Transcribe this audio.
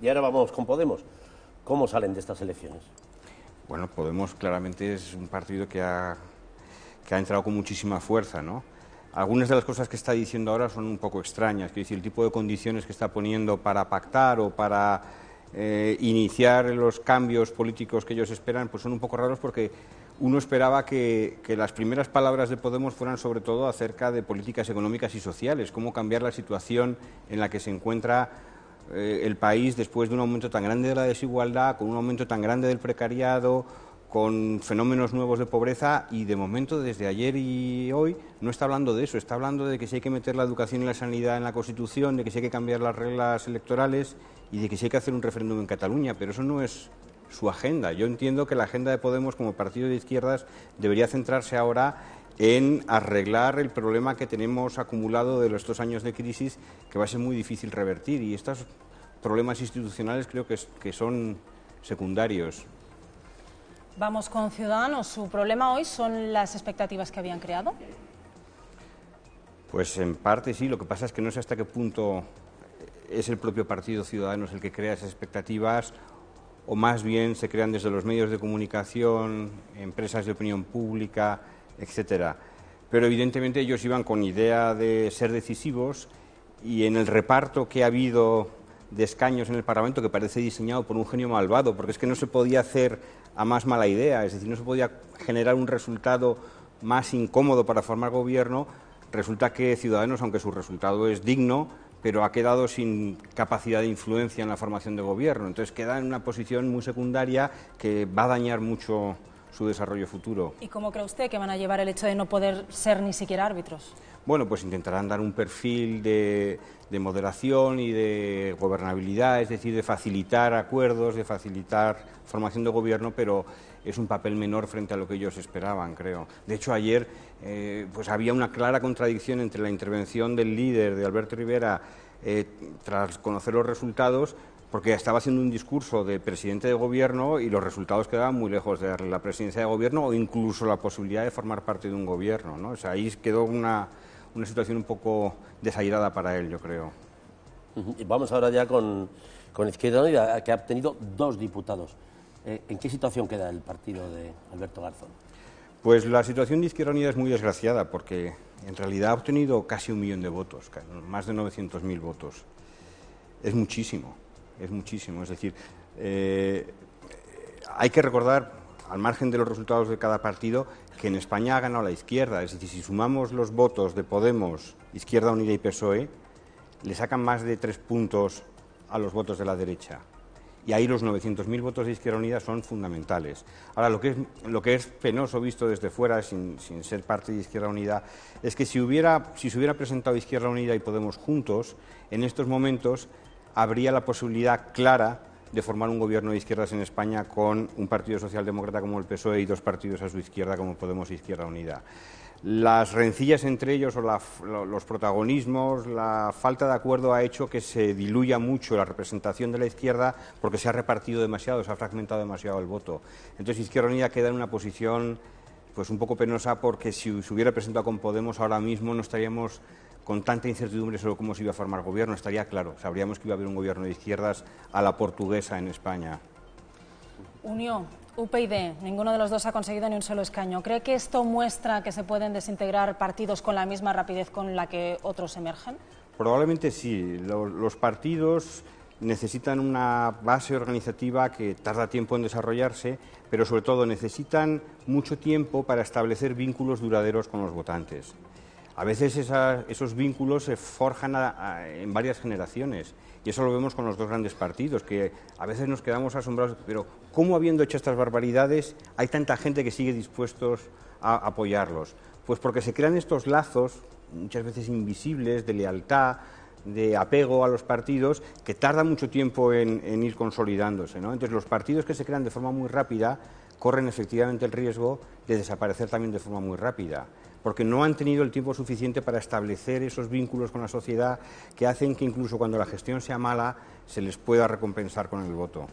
Y ahora vamos con Podemos. ¿Cómo salen de estas elecciones? Bueno, Podemos claramente es un partido que ha, que ha entrado con muchísima fuerza, ¿no? Algunas de las cosas que está diciendo ahora son un poco extrañas, que decir, el tipo de condiciones que está poniendo para pactar o para eh, iniciar los cambios políticos que ellos esperan, pues son un poco raros porque uno esperaba que, que, las primeras palabras de Podemos fueran sobre todo acerca de políticas económicas y sociales, cómo cambiar la situación en la que se encuentra eh, el país después de un aumento tan grande de la desigualdad, con un aumento tan grande del precariado, con fenómenos nuevos de pobreza y de momento desde ayer y hoy no está hablando de eso, está hablando de que si hay que meter la educación y la sanidad en la Constitución, de que si hay que cambiar las reglas electorales y de que si hay que hacer un referéndum en Cataluña, pero eso no es su agenda. Yo entiendo que la agenda de Podemos como partido de izquierdas debería centrarse ahora en arreglar el problema que tenemos acumulado de estos años de crisis que va a ser muy difícil revertir y estos problemas institucionales creo que, que son secundarios. Vamos con Ciudadanos. ¿Su problema hoy son las expectativas que habían creado? Pues en parte sí, lo que pasa es que no sé hasta qué punto es el propio Partido Ciudadanos el que crea esas expectativas o más bien se crean desde los medios de comunicación, empresas de opinión pública, etcétera. Pero evidentemente ellos iban con idea de ser decisivos y en el reparto que ha habido de escaños en el Parlamento, que parece diseñado por un genio malvado, porque es que no se podía hacer a más mala idea, es decir, no se podía generar un resultado más incómodo para formar gobierno, resulta que Ciudadanos, aunque su resultado es digno, pero ha quedado sin capacidad de influencia en la formación de gobierno. Entonces queda en una posición muy secundaria que va a dañar mucho su desarrollo futuro. ¿Y cómo cree usted que van a llevar el hecho de no poder ser ni siquiera árbitros? Bueno, pues intentarán dar un perfil de, moderación y de gobernabilidad, es decir, de facilitar acuerdos, de facilitar formación de gobierno, pero es un papel menor frente a lo que ellos esperaban, creo. De hecho, ayer eh, pues había una clara contradicción entre la intervención del líder de Alberto Rivera eh, tras conocer los resultados porque estaba haciendo un discurso de presidente de gobierno y los resultados quedaban muy lejos de darle la presidencia de gobierno o incluso la posibilidad de formar parte de un gobierno. ahí quedó una, situación un poco desairada para él, yo creo. Vamos ahora ya con, con Izquierda Unida, que ha obtenido dos diputados. Eh, ¿En qué situación queda el partido de Alberto Garzón? Pues la situación de Izquierda Unida es muy desgraciada porque en realidad ha obtenido casi un millón de votos, más de 900.000 votos. Es muchísimo es muchísimo. Es decir, eh, hay que recordar, al margen de los resultados de cada partido, que en España ha ganado la izquierda. Es decir, si sumamos los votos de Podemos, Izquierda Unida y PSOE, le sacan más de tres puntos a los votos de la derecha. Y ahí los 900.000 votos de Izquierda Unida son fundamentales. Ahora, lo que es, lo que es penoso visto desde fuera, sin, ser parte de Izquierda Unida, es que si, hubiera, si se hubiera presentado Izquierda Unida y Podemos juntos, en estos momentos habría la posibilidad clara de formar un gobierno de izquierdas en España con un partido socialdemócrata como el PSOE y dos partidos a su izquierda como Podemos e Izquierda Unida. Las rencillas entre ellos o los protagonismos, la falta de acuerdo ha hecho que se diluya mucho la representación de la izquierda porque se ha repartido demasiado, se ha fragmentado demasiado el voto. Entonces Izquierda Unida queda en una posición pues un poco penosa porque si se hubiera presentado con Podemos ahora mismo no estaríamos con tanta incertidumbre sobre cómo se iba a formar gobierno, estaría claro, sabríamos que iba a haber un gobierno de izquierdas a la portuguesa en España. Unión, UPyD, ninguno de los dos ha conseguido ni un solo escaño. ¿Cree que esto muestra que se pueden desintegrar partidos con la misma rapidez con la que otros emergen? Probablemente sí. Los partidos necesitan una base organizativa que tarda tiempo en desarrollarse, pero sobre todo necesitan mucho tiempo para establecer vínculos duraderos con los votantes. A veces esos vínculos se forjan en varias generaciones y eso lo vemos con los dos grandes partidos, que a veces nos quedamos asombrados, pero ¿cómo habiendo hecho estas barbaridades hay tanta gente que sigue dispuestos a apoyarlos? Pues porque se crean estos lazos, muchas veces invisibles, de lealtad, de apego a los partidos que tarda mucho tiempo en, ir consolidándose. ¿no? Entonces, los partidos que se crean de forma muy rápida corren efectivamente el riesgo de desaparecer también de forma muy rápida porque no han tenido el tiempo suficiente para establecer esos vínculos con la sociedad que hacen que incluso cuando la gestión sea mala se les pueda recompensar con el voto.